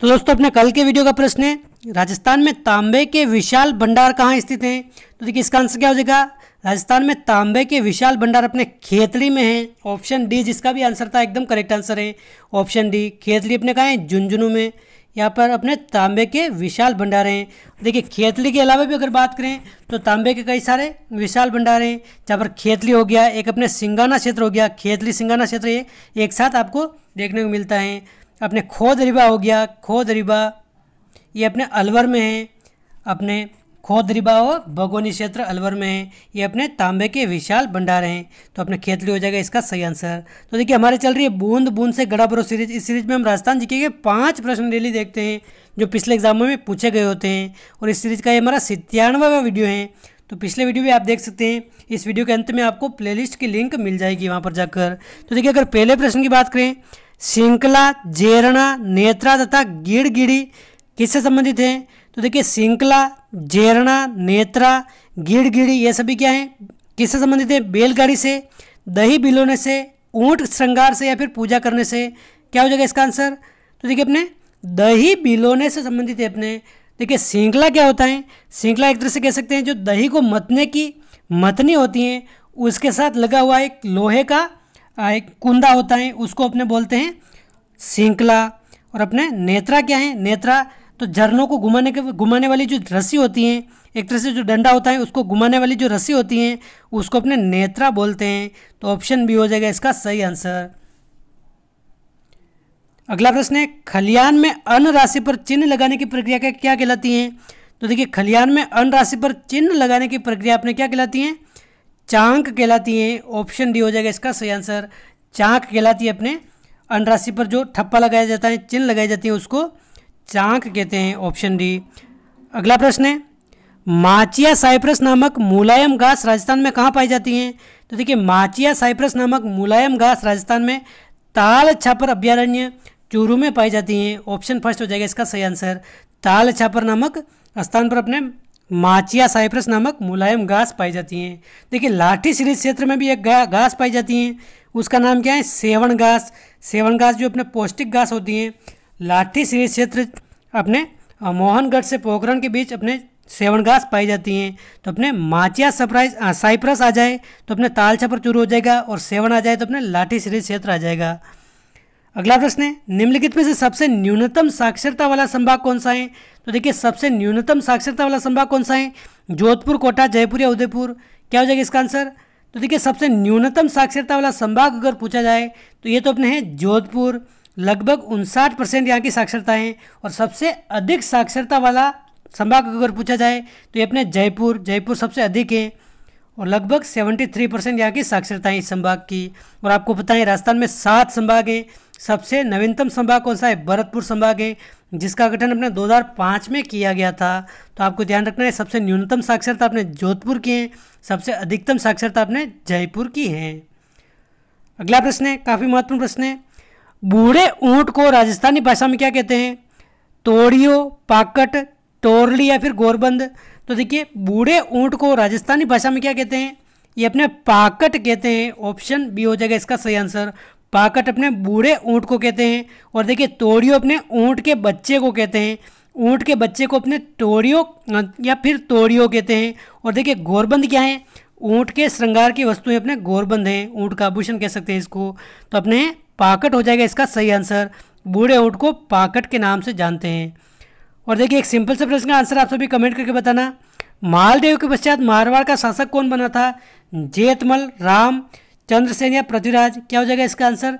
तो दोस्तों अपने कल के वीडियो का प्रश्न है राजस्थान में तांबे के विशाल भंडार कहाँ स्थित हैं तो देखिए इसका आंसर क्या हो जाएगा राजस्थान में तांबे के विशाल भंडार अपने खेतली में हैं ऑप्शन डी जिसका भी आंसर था एकदम करेक्ट आंसर है ऑप्शन डी खेतली अपने कहाँ हैं झुंझुनू में यहाँ पर अपने तांबे के विशाल भंडार हैं देखिए खेतली के अलावा भी अगर बात करें तो तांबे के कई सारे विशाल भंडार हैं जहाँ पर खेतली हो गया एक अपने सिंगाना क्षेत्र हो गया खेतली सिंगाना क्षेत्र ये एक साथ आपको देखने को मिलता है अपने खोद रिबा हो गया खोद रिबा ये अपने अलवर में है अपने खोद रिबा और बगोनी क्षेत्र अलवर में है ये अपने तांबे के विशाल भंडार हैं तो अपने खेतली हो जाएगा इसका सही आंसर तो देखिए हमारे चल रही है बूंद बूंद से गड़ापुरो सीरीज इस सीरीज में हम राजस्थान जीके के पांच प्रश्न डेली देखते हैं जो पिछले एग्जामों में पूछे गए होते हैं और इस सीरीज का ये हमारा सितानवा वीडियो है तो पिछले वीडियो भी आप देख सकते हैं इस वीडियो के अंत में आपको प्लेलिस्ट की लिंक मिल जाएगी वहाँ पर जाकर तो देखिए अगर पहले प्रश्न की बात करें श्रृंखला जेरणा नेत्रा तथा गिड़गिड़ी किससे संबंधित हैं तो देखिए श्रृंखला जेरणा नेत्रा गिड़गिड़ी ये सभी क्या हैं किससे संबंधित हैं बैलगाड़ी से दही बिलोने से ऊँट श्रृंगार से या फिर पूजा करने से क्या हो जाएगा इसका आंसर तो देखिए अपने दही बिलोने से संबंधित है अपने देखिए श्रृंखला क्या होता है श्रृंखला एक तरह से कह सकते हैं जो दही को मतने की मतनी होती हैं उसके साथ लगा हुआ एक लोहे का एक कुंदा होता है उसको अपने बोलते हैं सिंकला और अपने नेत्रा क्या है नेत्रा तो झरनों को घुमाने के घुमाने वाली जो रस्सी होती हैं एक तरह से जो डंडा होता है उसको घुमाने वाली जो रस्सी होती हैं उसको अपने नेत्रा बोलते हैं तो ऑप्शन बी हो जाएगा इसका सही आंसर अगला प्रश्न है खलियान में अन्न राशि पर चिन्ह लगाने की प्रक्रिया क्या कहलाती है तो देखिए खलियान में अन्न राशि पर चिन्ह लगाने की प्रक्रिया आपने क्या कहलाती है चांक कहलाती हैं ऑप्शन डी हो जाएगा इसका सही आंसर चांक कहलाती है अपने अनराशि पर जो ठप्पा लगाया जाता है चिन्ह लगाई जाती है उसको चांक कहते हैं ऑप्शन डी अगला प्रश्न है माचिया साइप्रस नामक मुलायम घास राजस्थान में कहाँ पाई जाती हैं तो देखिए माचिया साइप्रस नामक मुलायम घास राजस्थान में ताल छापर अभ्यारण्य चूरू में पाई जाती हैं ऑप्शन फर्स्ट हो जाएगा इसका सही आंसर ताल छापर नामक स्थान पर अपने माचिया साइप्रस नामक मुलायम घास पाई जाती हैं देखिए लाठी सीरीज क्षेत्र में भी एक घास पाई जाती हैं उसका नाम क्या है सेवन घास सेवन घास जो अपने पौष्टिक घास होती हैं लाठी सीरीज क्षेत्र अपने मोहनगढ़ से पोखरण के बीच अपने सेवन घास पाई जाती हैं तो अपने माचिया सप्राइज साइप्रस आ जाए तो अपने ताल छपर चूर हो जाएगा और सेवन आ जाए तो अपने लाठी सीरीज क्षेत्र आ जाएगा अगला प्रश्न है निम्नलिखित में से सबसे न्यूनतम साक्षरता वाला संभाग कौन सा है तो देखिए सबसे न्यूनतम साक्षरता वाला संभाग कौन सा है जोधपुर कोटा जयपुर या उदयपुर क्या हो जाएगा इसका आंसर तो देखिए सबसे न्यूनतम साक्षरता वाला संभाग अगर पूछा जाए तो ये तो अपने हैं जोधपुर लगभग उनसाठ परसेंट यहाँ की साक्षरता है और सबसे अधिक साक्षरता वाला संभाग अगर पूछा जाए तो ये अपने जयपुर जयपुर सबसे अधिक है और लगभग 73 परसेंट यहाँ की साक्षरता है इस संभाग की और आपको पता है राजस्थान में सात संभाग हैं सबसे नवीनतम संभाग कौन सा है भरतपुर संभाग है जिसका गठन अपने 2005 में किया गया था तो आपको ध्यान रखना है सबसे न्यूनतम साक्षरता अपने जोधपुर की है सबसे अधिकतम साक्षरता अपने जयपुर की है अगला प्रश्न है काफ़ी महत्वपूर्ण प्रश्न है बूढ़े ऊँट को राजस्थानी भाषा में क्या कहते हैं तोड़ियो पाकट टोरली या फिर गोरबंद तो देखिए बूढ़े ऊँट को राजस्थानी भाषा में क्या कहते हैं ये अपने पाकट कहते हैं ऑप्शन बी हो जाएगा इसका सही आंसर पाकट अपने बूढ़े ऊँट को कहते हैं और देखिए तोड़ियो अपने ऊँट के बच्चे को कहते हैं ऊँट के बच्चे को अपने तोड़ियो या फिर तोड़ियो कहते हैं और देखिए गोरबंद क्या है ऊँट के श्रृंगार की वस्तुएं अपने गोरबंद हैं ऊँट का आभूषण कह सकते हैं इसको तो अपने पाकट हो जाएगा इसका सही आंसर बूढ़े ऊँट को पाकट के नाम से जानते हैं और देखिए एक सिंपल से प्रश्न का आंसर आप सभी कमेंट करके बताना मालदेव के पश्चात मारवाड़ का शासक कौन बना था जेतमल राम चंद्रसेन या पृथ्वीराज क्या हो जाएगा इसका आंसर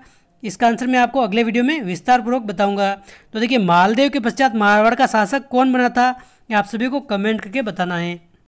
इसका आंसर मैं आपको अगले वीडियो में विस्तारपूर्वक बताऊंगा तो देखिए मालदेव के पश्चात मारवाड़ का शासक कौन बना था ये आप सभी को कमेंट करके बताना है